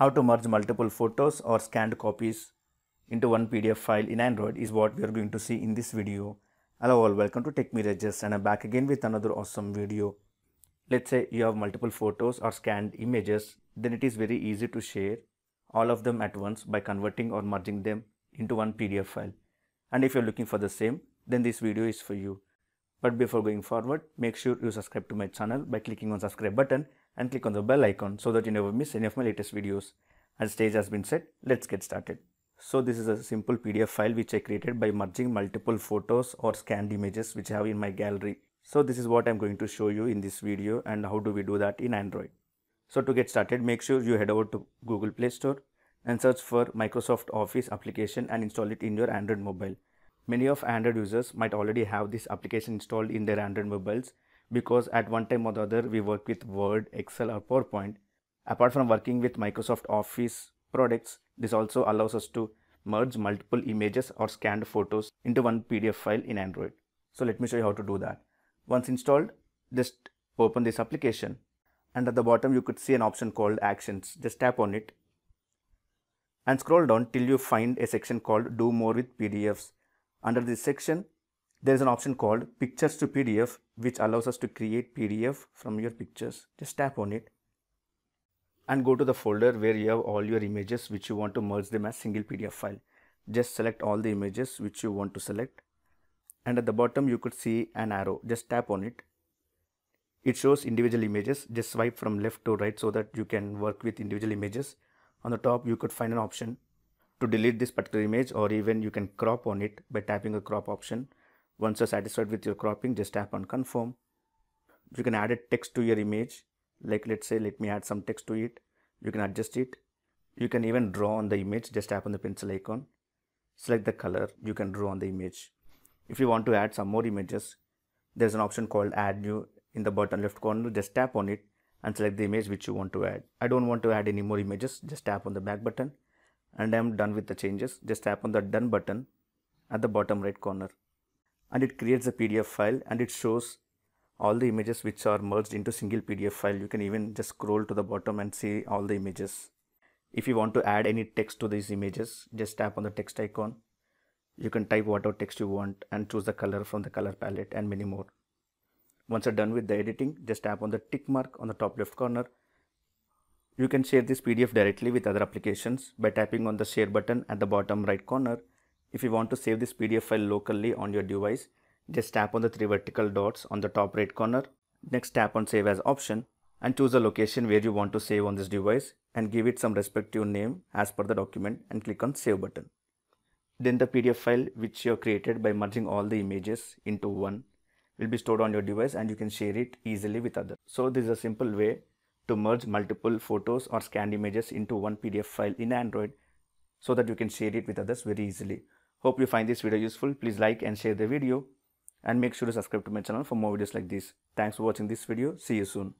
How to merge multiple photos or scanned copies into one PDF file in Android is what we are going to see in this video. Hello all, welcome to Tech Mirages and I'm back again with another awesome video. Let's say you have multiple photos or scanned images, then it is very easy to share all of them at once by converting or merging them into one PDF file. And if you're looking for the same, then this video is for you. But before going forward, make sure you subscribe to my channel by clicking on subscribe button and click on the bell icon so that you never miss any of my latest videos. As stage has been set, let's get started. So this is a simple PDF file which I created by merging multiple photos or scanned images which I have in my gallery. So this is what I'm going to show you in this video and how do we do that in Android. So to get started, make sure you head over to Google Play Store and search for Microsoft Office application and install it in your Android mobile. Many of Android users might already have this application installed in their Android mobiles because at one time or the other we work with Word, Excel or PowerPoint. Apart from working with Microsoft Office products, this also allows us to merge multiple images or scanned photos into one PDF file in Android. So let me show you how to do that. Once installed, just open this application and at the bottom you could see an option called actions. Just tap on it and scroll down till you find a section called do more with PDFs. Under this section, there is an option called pictures to PDF which allows us to create PDF from your pictures. Just tap on it and go to the folder where you have all your images which you want to merge them as single PDF file. Just select all the images which you want to select and at the bottom you could see an arrow. Just tap on it. It shows individual images. Just swipe from left to right so that you can work with individual images. On the top you could find an option to delete this particular image or even you can crop on it by tapping the crop option once you're satisfied with your cropping, just tap on confirm. You can add a text to your image. Like let's say, let me add some text to it. You can adjust it. You can even draw on the image. Just tap on the pencil icon. Select the color. You can draw on the image. If you want to add some more images, there's an option called add new in the bottom left corner. Just tap on it and select the image which you want to add. I don't want to add any more images. Just tap on the back button and I'm done with the changes. Just tap on the done button at the bottom right corner and it creates a PDF file and it shows all the images which are merged into single PDF file. You can even just scroll to the bottom and see all the images. If you want to add any text to these images, just tap on the text icon. You can type whatever text you want and choose the color from the color palette and many more. Once you're done with the editing, just tap on the tick mark on the top left corner. You can share this PDF directly with other applications by tapping on the share button at the bottom right corner if you want to save this PDF file locally on your device, just tap on the three vertical dots on the top right corner. Next tap on save as option and choose the location where you want to save on this device and give it some respective name as per the document and click on save button. Then the PDF file which you have created by merging all the images into one will be stored on your device and you can share it easily with others. So this is a simple way to merge multiple photos or scanned images into one PDF file in Android so that you can share it with others very easily. Hope you find this video useful. Please like and share the video and make sure to subscribe to my channel for more videos like this. Thanks for watching this video. See you soon.